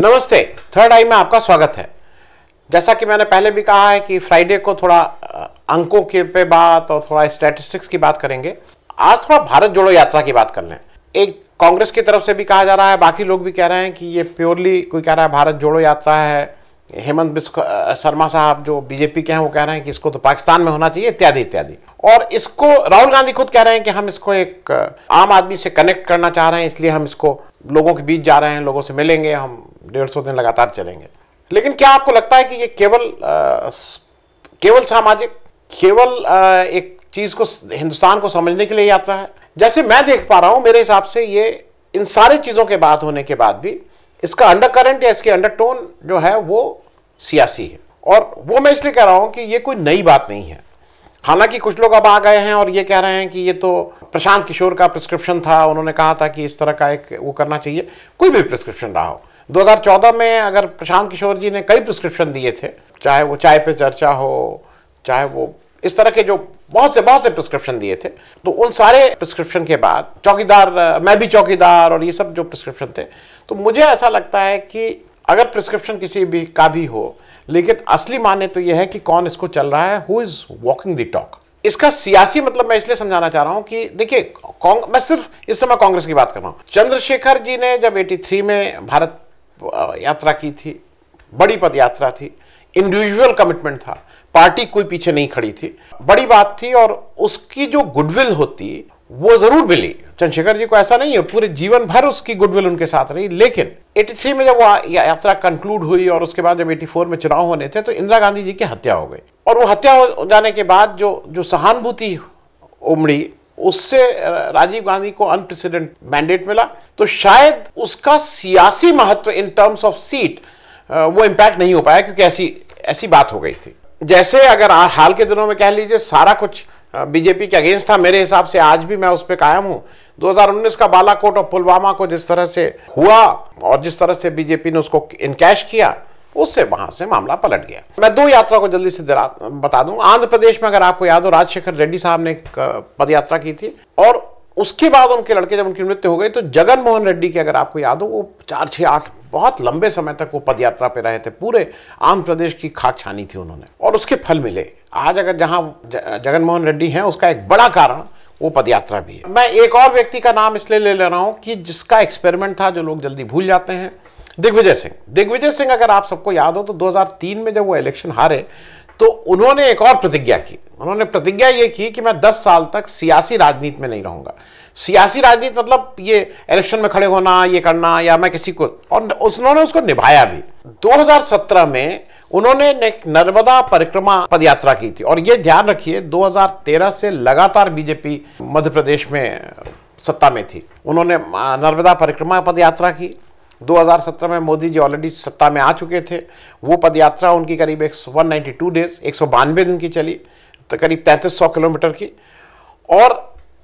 नमस्ते थर्ड आई में आपका स्वागत है जैसा कि मैंने पहले भी कहा है कि फ्राइडे को थोड़ा अंकों के पे बात और थोड़ा स्टैटिस्टिक्स की बात करेंगे आज थोड़ा भारत जोड़ो यात्रा की बात कर लें एक कांग्रेस की तरफ से भी कहा जा रहा है बाकी लोग भी कह रहे हैं कि ये प्योरली कोई कह रहा है भारत जोड़ो यात्रा है हेमंत बिस्व शर्मा साहब जो बीजेपी के हैं वो कह रहे हैं कि इसको तो पाकिस्तान में होना चाहिए इत्यादि इत्यादि और इसको राहुल गांधी खुद कह रहे हैं कि हम इसको एक आम आदमी से कनेक्ट करना चाह रहे हैं इसलिए हम इसको लोगों के बीच जा रहे हैं लोगों से मिलेंगे हम डेढ़ सौ दिन लगातार चलेंगे लेकिन क्या आपको लगता है कि ये केवल आ, केवल सामाजिक केवल आ, एक चीज़ को हिंदुस्तान को समझने के लिए यात्रा है जैसे मैं देख पा रहा हूँ मेरे हिसाब से ये इन सारी चीज़ों के बाद होने के बाद भी इसका अंडर करेंट या इसके अंडर टोन जो है वो सियासी है और वो मैं इसलिए कह रहा हूँ कि ये कोई नई बात नहीं है हालांकि कुछ लोग अब आ गए हैं और ये कह रहे हैं कि ये तो प्रशांत किशोर का प्रिस्क्रिप्शन था उन्होंने कहा था कि इस तरह का एक वो करना चाहिए कोई भी प्रिस्क्रिप्शन रहा हो 2014 में अगर प्रशांत किशोर जी ने कई प्रिस्क्रिप्शन दिए थे चाहे वो चाय पे चर्चा हो चाहे वो इस तरह के जो बहुत से बहुत से प्रिस्क्रिप्शन दिए थे तो उन सारे प्रिस्क्रिप्शन के बाद चौकीदार मैं भी चौकीदार और ये सब जो प्रिस्क्रिप्शन थे तो मुझे ऐसा लगता है कि अगर प्रिस्क्रिप्शन किसी भी का भी हो लेकिन असली माने तो यह है कि कौन इसको चल रहा है who is walking the talk इसका सियासी मतलब मैं इसलिए समझाना चाह रहा हूं कि देखिए मैं सिर्फ इस समय कांग्रेस की बात कर रहा हूं चंद्रशेखर जी ने जब 83 में भारत तो, यात्रा की थी बड़ी पद यात्रा थी इंडिविजुअल कमिटमेंट था पार्टी कोई पीछे नहीं खड़ी थी बड़ी बात थी और उसकी जो गुडविल होती वो जरूर मिली चंद्रशेखर जी को ऐसा नहीं है पूरे जीवन भर उसकी गुडविल उनके साथ रही लेकिन 83 में जब वो या यात्रा कंक्लूड हुई और उसके बाद जब 84 में चुनाव होने थे तो इंदिरा गांधी जी की हत्या हो गई और वो हत्या हो जाने के बाद जो जो सहानुभूति उमड़ी उससे राजीव गांधी को अनप्रेसिडेंट मैंडेट मिला तो शायद उसका सियासी महत्व इन टर्म्स ऑफ सीट वो इम्पैक्ट नहीं हो पाया क्योंकि ऐसी ऐसी बात हो गई थी जैसे अगर आ, हाल के दिनों में कह लीजिए सारा कुछ बीजेपी के अगेंस्ट था मेरे हिसाब से आज भी मैं उस पर कायम हूँ 2019 का बालाकोट और पुलवामा को जिस तरह से हुआ और जिस तरह से बीजेपी ने उसको इनकैश किया उससे वहां से मामला पलट गया मैं दो यात्रा को जल्दी से बता दूं आंध्र प्रदेश में अगर आपको याद हो राजशेखर रेड्डी साहब ने पदयात्रा की थी और उसके बाद उनके लड़के जब उनकी मृत्यु हो गई तो जगन मोहन रेड्डी की अगर आपको याद हो वो चार छह आठ बहुत लंबे समय तक वो पदयात्रा पे रहे थे पूरे आंध्र प्रदेश की खाक छानी थी उन्होंने और उसके फल मिले आज अगर जहां जगन मोहन रेड्डी हैं उसका एक बड़ा कारण वो पदयात्रा भी है मैं एक और व्यक्ति का नाम इसलिए ले ले रहा हूँ कि जिसका एक्सपेरिमेंट था जो लोग जल्दी भूल जाते हैं दिग्विजय सिंह दिग्विजय सिंह अगर आप सबको याद हो तो 2003 में जब वो इलेक्शन हारे तो उन्होंने एक और प्रतिज्ञा की उन्होंने प्रतिज्ञा ये की कि मैं 10 साल तक सियासी राजनीति में नहीं रहूंगा सियासी राजनीति मतलब ये इलेक्शन में खड़े होना ये करना या मैं किसी को और उन्होंने उसको निभाया भी 2017 में उन्होंने नर्मदा परिक्रमा पदयात्रा की थी और ये ध्यान रखिए 2013 से लगातार बीजेपी मध्य प्रदेश में सत्ता में थी उन्होंने नर्मदा परिक्रमा पदयात्रा की 2017 में मोदी जी ऑलरेडी सत्ता में आ चुके थे वो पदयात्रा उनकी करीब एक वन नाइन्टी टू डेज एक सौ बानवे दिन की चली तो करीब तैंतीस सौ किलोमीटर की और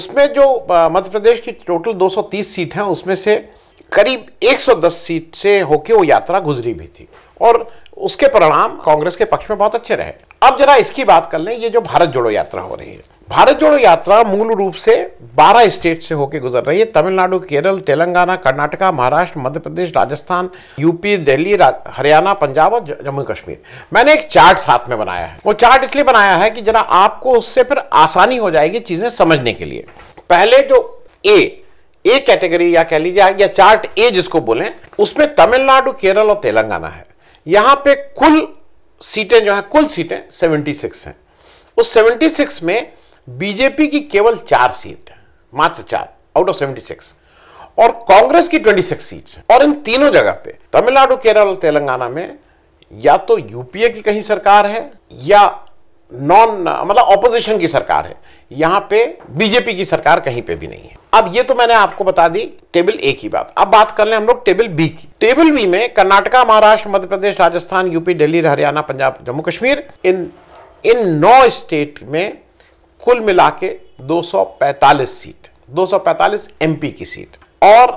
उसमें जो मध्य प्रदेश की टोटल 230 सीट हैं उसमें से करीब 110 सीट से होके वो यात्रा गुजरी भी थी और उसके परिणाम कांग्रेस के पक्ष में बहुत अच्छे रहे अब जरा इसकी बात कर लें ये जो भारत जोड़ो यात्रा हो रही है भारत जोड़ो यात्रा मूल रूप से 12 स्टेट से होकर गुजर रही है तमिलनाडु केरल तेलंगाना कर्नाटका महाराष्ट्र मध्य प्रदेश राजस्थान यूपी दिल्ली हरियाणा पंजाब और जम्मू कश्मीर मैंने एक चार्ट साथ में बनाया है वो चार्ट इसलिए बनाया है कि जरा आपको उससे फिर आसानी हो जाएगी चीज़ें समझने के लिए पहले जो ए ए कैटेगरी या कह लीजिए या चार्ट ए जिसको बोले उसमें तमिलनाडु केरल और तेलंगाना है यहां पे कुल सीटें जो है कुल सीटें 76 हैं उस 76 में बीजेपी की केवल चार सीट मात्र चार आउट ऑफ सेवेंटी सिक्स और कांग्रेस की ट्वेंटी सिक्स सीट और इन तीनों जगह पे तमिलनाडु केरल तेलंगाना में या तो यूपीए की कहीं सरकार है या नॉन मतलब ऑपोजिशन की सरकार है यहां पे बीजेपी की सरकार कहीं पे भी नहीं है अब ये तो मैंने आपको बता दी टेबल ए की बात अब बात कर लें हम लोग टेबल बी की टेबल बी में कर्नाटका महाराष्ट्र मध्य प्रदेश राजस्थान यूपी दिल्ली हरियाणा पंजाब जम्मू कश्मीर इन इन नौ स्टेट में कुल मिला के 245 सीट 245 एमपी की सीट और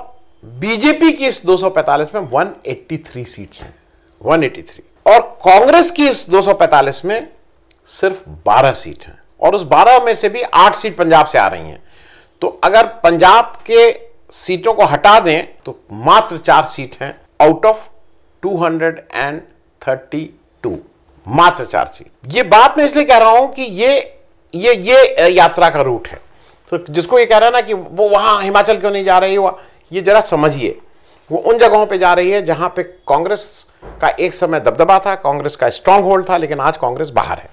बीजेपी की इस 245 में 183 सीट्स हैं 183 और कांग्रेस की इस 245 में सिर्फ 12 सीट हैं और उस 12 में से भी 8 सीट पंजाब से आ रही हैं तो अगर पंजाब के सीटों को हटा दें तो मात्र चार सीट हैं आउट ऑफ 232 मात्र चार सीट ये बात मैं इसलिए कह रहा हूं कि ये ये ये यात्रा का रूट है तो जिसको ये कह रहा है ना कि वो वहाँ हिमाचल क्यों नहीं जा रही हुआ ये जरा समझिए वो उन जगहों पे जा रही है जहाँ पे कांग्रेस का एक समय दबदबा था कांग्रेस का स्ट्रांग होल्ड था लेकिन आज कांग्रेस बाहर है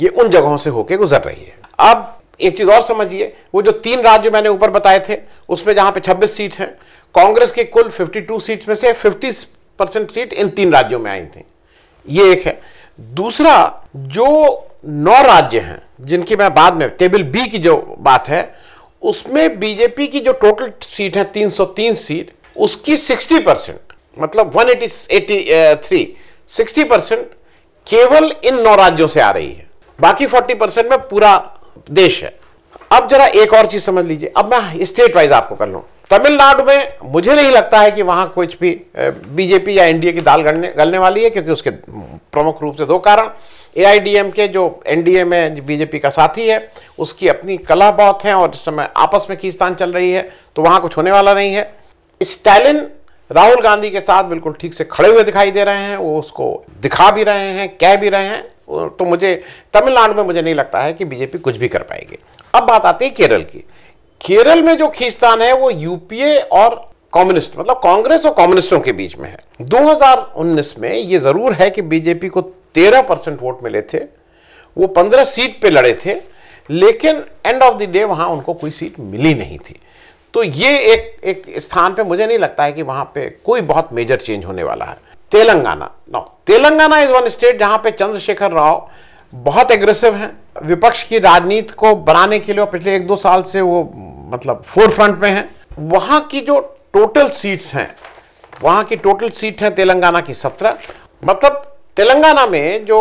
ये उन जगहों से होके गुजर रही है अब एक चीज़ और समझिए वो जो तीन राज्य मैंने ऊपर बताए थे उसमें जहाँ पे 26 सीट हैं कांग्रेस के कुल 52 सीट्स में से 50 परसेंट सीट इन तीन राज्यों में आई थी ये एक है दूसरा जो नौ राज्य हैं जिनकी मैं बाद में टेबल बी की जो बात है उसमें बीजेपी की जो टोटल सीट है 303 सीट उसकी 60 परसेंट मतलब 183 एटी थ्री सिक्सटी परसेंट केवल इन नौ राज्यों से आ रही है बाकी 40 परसेंट में पूरा देश है अब जरा एक और चीज समझ लीजिए अब मैं स्टेट वाइज आपको कर लूँ तमिलनाडु में मुझे नहीं लगता है कि वहाँ कुछ भी बीजेपी uh, या एनडीए की दाल गलने गलने वाली है क्योंकि उसके प्रमुख रूप से दो कारण एआईडीएमके जो एनडीए में बीजेपी का साथी है उसकी अपनी कला बहुत है और इस समय आपस में खींचतान चल रही है तो वहां कुछ होने वाला नहीं है स्टैलिन राहुल गांधी के साथ बिल्कुल ठीक से खड़े हुए दिखाई दे रहे हैं वो उसको दिखा भी रहे हैं कह भी रहे हैं तो मुझे तमिलनाडु में मुझे नहीं लगता है कि बीजेपी कुछ भी कर पाएगी अब बात आती है केरल की केरल में जो खींचतान है वो यूपीए और कम्युनिस्ट मतलब कांग्रेस और कम्युनिस्टों के बीच में है 2019 में ये जरूर है कि बीजेपी को तेरह परसेंट वोट मिले थे वो पंद्रह सीट पे लड़े थे लेकिन एंड ऑफ द डे वहाँ उनको कोई सीट मिली नहीं थी तो ये एक एक स्थान पे मुझे नहीं लगता है कि वहाँ पे कोई बहुत मेजर चेंज होने वाला है Telangana no Telangana is one state जहाँ पे चंद्रशेखर राव बहुत एग्रेसिव हैं विपक्ष की राजनीति को बनाने के लिए पिछले एक दो साल से वो मतलब फोर फ्रंट में हैं वहाँ की जो टोटल सीट्स हैं वहाँ की टोटल सीट है तेलंगाना की सत्रह मतलब तेलंगाना में जो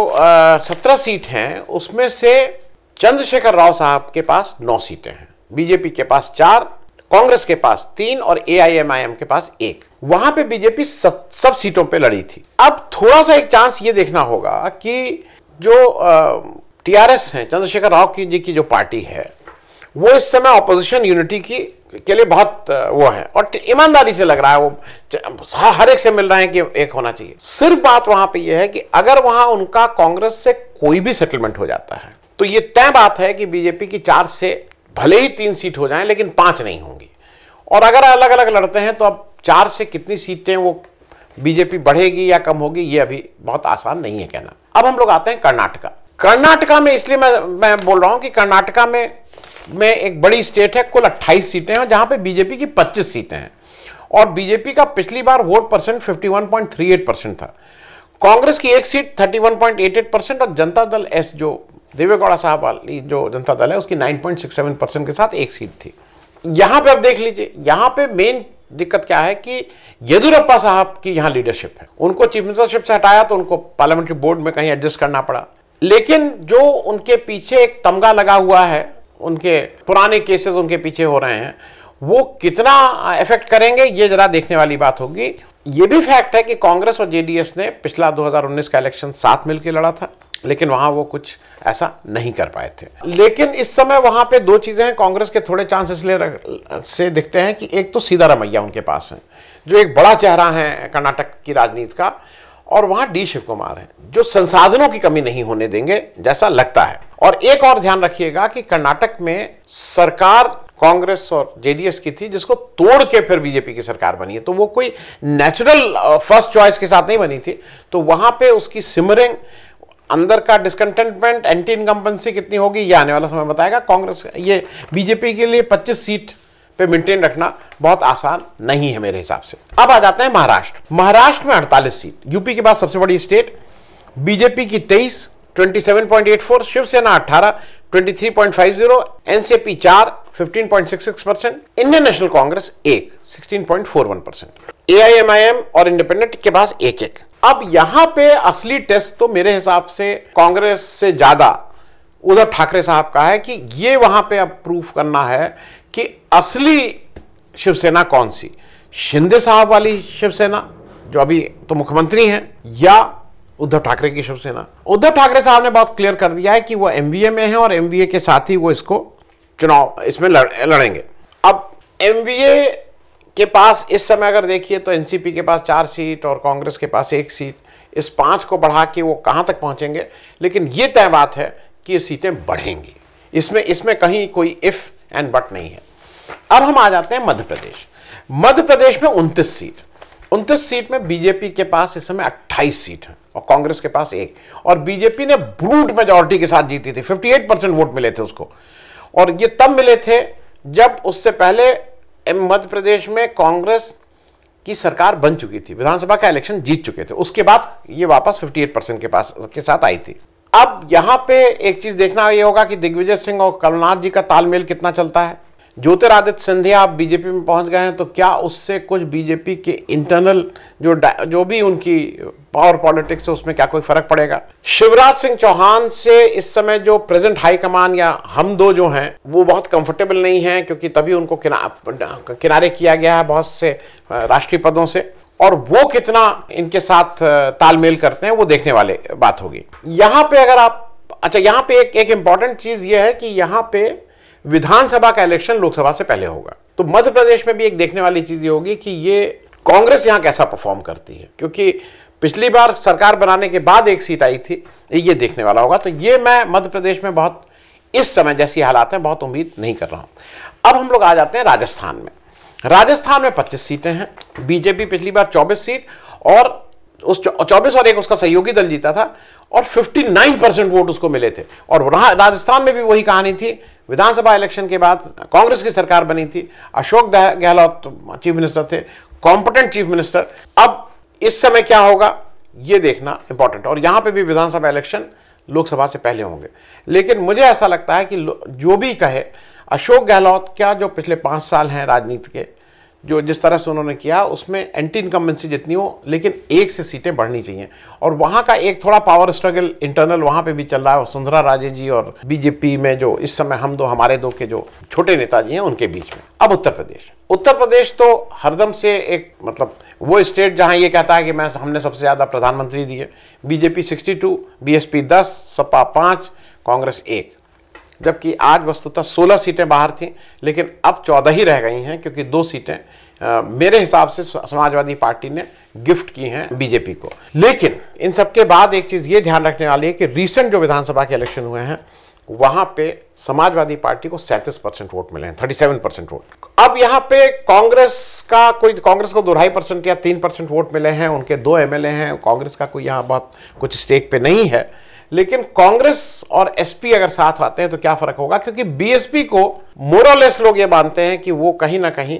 सत्रह सीट हैं उसमें से चंद्रशेखर राव साहब के पास नौ सीटें हैं बीजेपी के पास चार कांग्रेस के पास तीन और एआईएमआईएम के पास एक वहां पे बीजेपी सब, सीटों पे लड़ी थी अब थोड़ा सा एक चांस ये देखना होगा कि जो टीआरएस हैं चंद्रशेखर राव की जी की जो पार्टी है वो इस समय ऑपोजिशन यूनिटी की के लिए बहुत वो है और ईमानदारी से लग रहा है वो हर एक से मिल रहा है कि एक होना चाहिए सिर्फ बात वहां पे ये है कि अगर वहां उनका कांग्रेस से कोई भी सेटलमेंट हो जाता है तो ये तय बात है कि बीजेपी की चार से भले ही तीन सीट हो जाए लेकिन पांच नहीं होंगी और अगर अलग अलग लड़ते हैं तो अब चार से कितनी सीटें वो बीजेपी बढ़ेगी या कम होगी ये अभी बहुत आसान नहीं है कहना अब हम लोग आते हैं कर्नाटका कर्नाटका में इसलिए मैं मैं बोल रहा हूं कि कर्नाटका में में एक बड़ी स्टेट है कुल 28 सीटें हैं जहां पे बीजेपी की 25 सीटें हैं और बीजेपी का पिछली बार वोट परसेंट 51.38 परसेंट था कांग्रेस की एक सीट 31.88 परसेंट और जनता दल एस जो देवेगौड़ा साहब वाली जो जनता दल है उसकी 9.67 परसेंट के साथ एक सीट थी यहां पे आप देख लीजिए यहां पे मेन दिक्कत क्या है कि येदुरप्पा साहब की यहां लीडरशिप है उनको चीफ मिनिस्टरशिप से हटाया तो उनको पार्लियामेंट्री बोर्ड में कहीं एडजस्ट करना पड़ा लेकिन जो उनके पीछे एक तमगा लगा हुआ है उनके पुराने केसेस उनके पीछे हो रहे हैं वो कितना इफेक्ट करेंगे ये जरा देखने वाली बात होगी ये भी फैक्ट है कि कांग्रेस और जेडीएस ने पिछला 2019 का इलेक्शन साथ मिलकर लड़ा था लेकिन वहां वो कुछ ऐसा नहीं कर पाए थे लेकिन इस समय वहां पे दो चीजें हैं कांग्रेस के थोड़े चांस इसलिए से दिखते हैं कि एक तो सीधारामैया उनके पास है जो एक बड़ा चेहरा है कर्नाटक की राजनीति का और वहां डी शिव कुमार है जो संसाधनों की कमी नहीं होने देंगे जैसा लगता है और एक और ध्यान रखिएगा कि कर्नाटक में सरकार कांग्रेस और जेडीएस की थी जिसको तोड़ के फिर बीजेपी की सरकार बनी है तो वो कोई नेचुरल फर्स्ट चॉइस के साथ नहीं बनी थी तो वहां पे उसकी सिमरिंग अंदर का डिसकंटेंटमेंट एंटी इनकम्पेंसी कितनी होगी ये आने वाला समय बताएगा कांग्रेस ये बीजेपी के लिए 25 सीट पे मेंटेन रखना बहुत आसान नहीं है मेरे हिसाब से अब आ जाते हैं महाराष्ट्र महाराष्ट्र में अड़तालीस सीट यूपी के बाद सबसे बड़ी स्टेट बीजेपी की तेईस 27.84 Shiv Sena 18 23.50 NCP 4 15.66 percent Indian National Congress एक 16.41 परसेंट एआईएमआईएम और इंडिपेंडेंट के पास एक एक अब यहां पे असली टेस्ट तो मेरे हिसाब से कांग्रेस से ज्यादा उद्धव ठाकरे साहब का है कि ये वहां पे अब प्रूफ करना है कि असली शिवसेना कौन सी शिंदे साहब वाली शिवसेना जो अभी तो मुख्यमंत्री हैं या उद्धव ठाकरे की शिवसेना उद्धव ठाकरे साहब ने बहुत क्लियर कर दिया है कि वो एम में है और एम के साथ ही वो इसको चुनाव इसमें लड़, लड़ेंगे अब एम के पास इस समय अगर देखिए तो एनसीपी के पास चार सीट और कांग्रेस के पास एक सीट इस पांच को बढ़ा के वो कहां तक पहुंचेंगे लेकिन ये तय बात है कि ये सीटें बढ़ेंगी इसमें इसमें कहीं कोई इफ़ एंड बट नहीं है अब हम आ जाते हैं मध्य प्रदेश मध्य प्रदेश में उनतीस सीट उनतीस सीट में बीजेपी के पास इस समय अट्ठाईस सीट है और कांग्रेस के पास एक और बीजेपी ने ब्रूट मेजोरिटी के साथ जीती थी 58 परसेंट वोट मिले थे उसको और ये तब मिले थे जब उससे पहले मध्य प्रदेश में कांग्रेस की सरकार बन चुकी थी विधानसभा का इलेक्शन जीत चुके थे उसके बाद ये वापस 58 परसेंट के पास के साथ आई थी अब यहां पे एक चीज देखना ये होगा कि दिग्विजय सिंह और कमलनाथ जी का तालमेल कितना चलता है ज्योतिरादित्य सिंधिया आप बीजेपी में पहुंच गए हैं तो क्या उससे कुछ बीजेपी के इंटरनल जो जो भी उनकी पावर पॉलिटिक्स है उसमें क्या कोई फर्क पड़ेगा शिवराज सिंह चौहान से इस समय जो प्रेजेंट हाईकमान या हम दो जो हैं वो बहुत कंफर्टेबल नहीं हैं क्योंकि तभी उनको किना, किनारे किया गया है बहुत से राष्ट्रीय पदों से और वो कितना इनके साथ तालमेल करते हैं वो देखने वाले बात होगी यहाँ पे अगर आप अच्छा यहाँ पे एक एक इम्पॉर्टेंट चीज़ ये है कि यहाँ पे विधानसभा का इलेक्शन लोकसभा से पहले होगा तो मध्य प्रदेश में भी एक देखने वाली चीज़ ये होगी कि ये कांग्रेस यहाँ कैसा परफॉर्म करती है क्योंकि पिछली बार सरकार बनाने के बाद एक सीट आई थी ये देखने वाला होगा तो ये मैं मध्य प्रदेश में बहुत इस समय जैसी हालात हैं बहुत उम्मीद नहीं कर रहा हूँ अब हम लोग आ जाते हैं राजस्थान में राजस्थान में 25 सीटें हैं बीजेपी पिछली बार 24 सीट और उस चौबीस और एक उसका सहयोगी दल जीता था और 59 परसेंट वोट उसको मिले थे और राजस्थान में भी वही कहानी थी विधानसभा इलेक्शन के बाद कांग्रेस की सरकार बनी थी अशोक गहलोत चीफ मिनिस्टर थे कॉम्पिटेंट चीफ मिनिस्टर अब इस समय क्या होगा ये देखना इंपॉर्टेंट और यहां पे भी विधानसभा इलेक्शन लोकसभा से पहले होंगे लेकिन मुझे ऐसा लगता है कि जो भी कहे अशोक गहलोत क्या जो पिछले पांच साल हैं राजनीति के जो जिस तरह से उन्होंने किया उसमें एंटी इनकम्बेंसी जितनी हो लेकिन एक से सीटें बढ़नी चाहिए और वहाँ का एक थोड़ा पावर स्ट्रगल इंटरनल वहाँ पे भी चल रहा है वसुंधरा राजे जी और बीजेपी में जो इस समय हम दो हमारे दो के जो छोटे नेता जी हैं उनके बीच में अब उत्तर प्रदेश उत्तर प्रदेश तो हरदम से एक मतलब वो स्टेट जहाँ ये कहता है कि मैं हमने सबसे ज़्यादा प्रधानमंत्री दिए BJP sixty two 10, Sapa 5, Congress एक जबकि आज वस्तुतः 16 सीटें बाहर थी लेकिन अब 14 ही रह गई हैं क्योंकि दो सीटें आ, मेरे हिसाब से समाजवादी पार्टी ने गिफ्ट की हैं बीजेपी को लेकिन इन सबके बाद एक चीज़ ये ध्यान रखने वाली है कि रिसेंट जो विधानसभा के इलेक्शन हुए हैं वहाँ पे समाजवादी पार्टी को सैंतीस परसेंट वोट मिले हैं थर्टी सेवन परसेंट वोट अब यहाँ पे कांग्रेस का कोई कांग्रेस को दो ढाई परसेंट या तीन परसेंट वोट मिले हैं उनके दो एमएलए हैं कांग्रेस का कोई यहाँ बहुत कुछ स्टेक पे नहीं है लेकिन कांग्रेस और एसपी अगर साथ आते हैं तो क्या फर्क होगा क्योंकि बीएसपी को मोरलेस लोग ये मानते हैं कि वो कहीं ना कहीं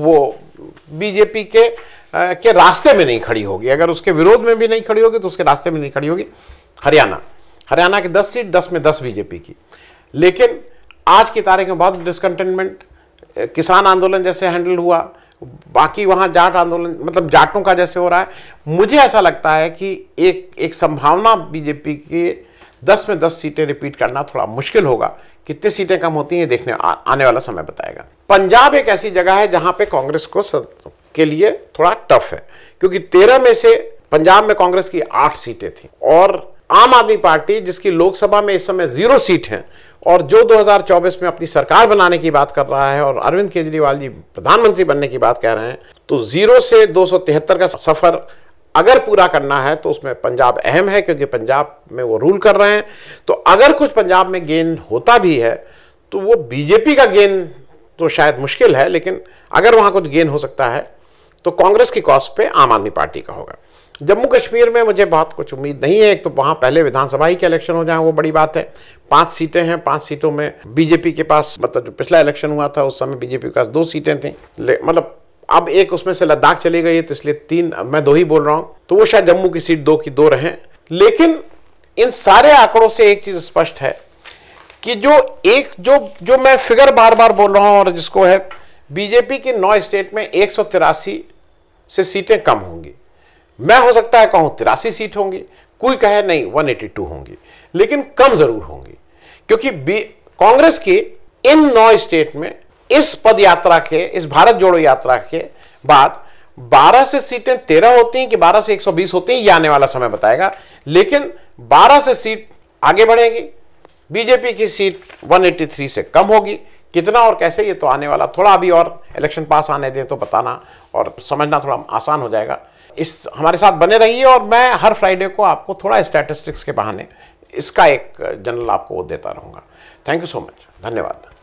वो बीजेपी के आ, के रास्ते में नहीं खड़ी होगी अगर उसके विरोध में भी नहीं खड़ी होगी तो उसके रास्ते में नहीं खड़ी होगी हरियाणा हरियाणा की दस सीट दस में दस बीजेपी की लेकिन आज की तारीख में बहुत डिसकंटेनमेंट किसान आंदोलन जैसे हैंडल हुआ बाकी वहां जाट आंदोलन मतलब जाटों का जैसे हो रहा है मुझे ऐसा लगता है कि एक एक संभावना बीजेपी के दस में दस सीटें रिपीट करना थोड़ा मुश्किल होगा कितनी सीटें कम होती हैं देखने आ, आने वाला समय बताएगा पंजाब एक ऐसी जगह है जहां पे कांग्रेस को सद, के लिए थोड़ा टफ है क्योंकि तेरह में से पंजाब में कांग्रेस की आठ सीटें थी और आम आदमी पार्टी जिसकी लोकसभा में इस समय जीरो सीट है और जो 2024 में अपनी सरकार बनाने की बात कर रहा है और अरविंद केजरीवाल जी प्रधानमंत्री बनने की बात कह रहे हैं तो जीरो से दो का सफ़र अगर पूरा करना है तो उसमें पंजाब अहम है क्योंकि पंजाब में वो रूल कर रहे हैं तो अगर कुछ पंजाब में गेन होता भी है तो वो बीजेपी का गेन तो शायद मुश्किल है लेकिन अगर वहां कुछ गेन हो सकता है तो कांग्रेस की कॉस्ट पे आम आदमी पार्टी का होगा जम्मू कश्मीर में मुझे बहुत कुछ उम्मीद नहीं है एक तो वहाँ पहले विधानसभा ही के इलेक्शन हो जाए वो बड़ी बात है पांच सीटें हैं पांच सीटों में बीजेपी के पास मतलब जो पिछला इलेक्शन हुआ था उस समय बीजेपी के पास दो सीटें थी मतलब अब एक उसमें से लद्दाख चली गई है तो इसलिए तीन मैं दो ही बोल रहा हूँ तो वो शायद जम्मू की सीट दो की दो रहें लेकिन इन सारे आंकड़ों से एक चीज़ स्पष्ट है कि जो एक जो जो मैं फिगर बार बार बोल रहा हूँ और जिसको है बीजेपी के नौ स्टेट में एक से सीटें कम होंगी मैं हो सकता है कहूं तिरासी सीट होंगी कोई कहे नहीं 182 होंगी लेकिन कम जरूर होंगी क्योंकि कांग्रेस की इन नौ स्टेट में इस पद यात्रा के इस भारत जोड़ो यात्रा के बाद 12 से सीटें 13 होती हैं कि 12 से 120 होती हैं ये आने वाला समय बताएगा लेकिन 12 से सीट आगे बढ़ेगी बीजेपी की सीट 183 से कम होगी कितना और कैसे ये तो आने वाला थोड़ा अभी और इलेक्शन पास आने दें तो बताना और समझना थोड़ा आसान हो जाएगा इस हमारे साथ बने रहिए और मैं हर फ्राइडे को आपको थोड़ा स्टैटिस्टिक्स के बहाने इसका एक जनरल आपको वो देता रहूँगा थैंक यू सो मच धन्यवाद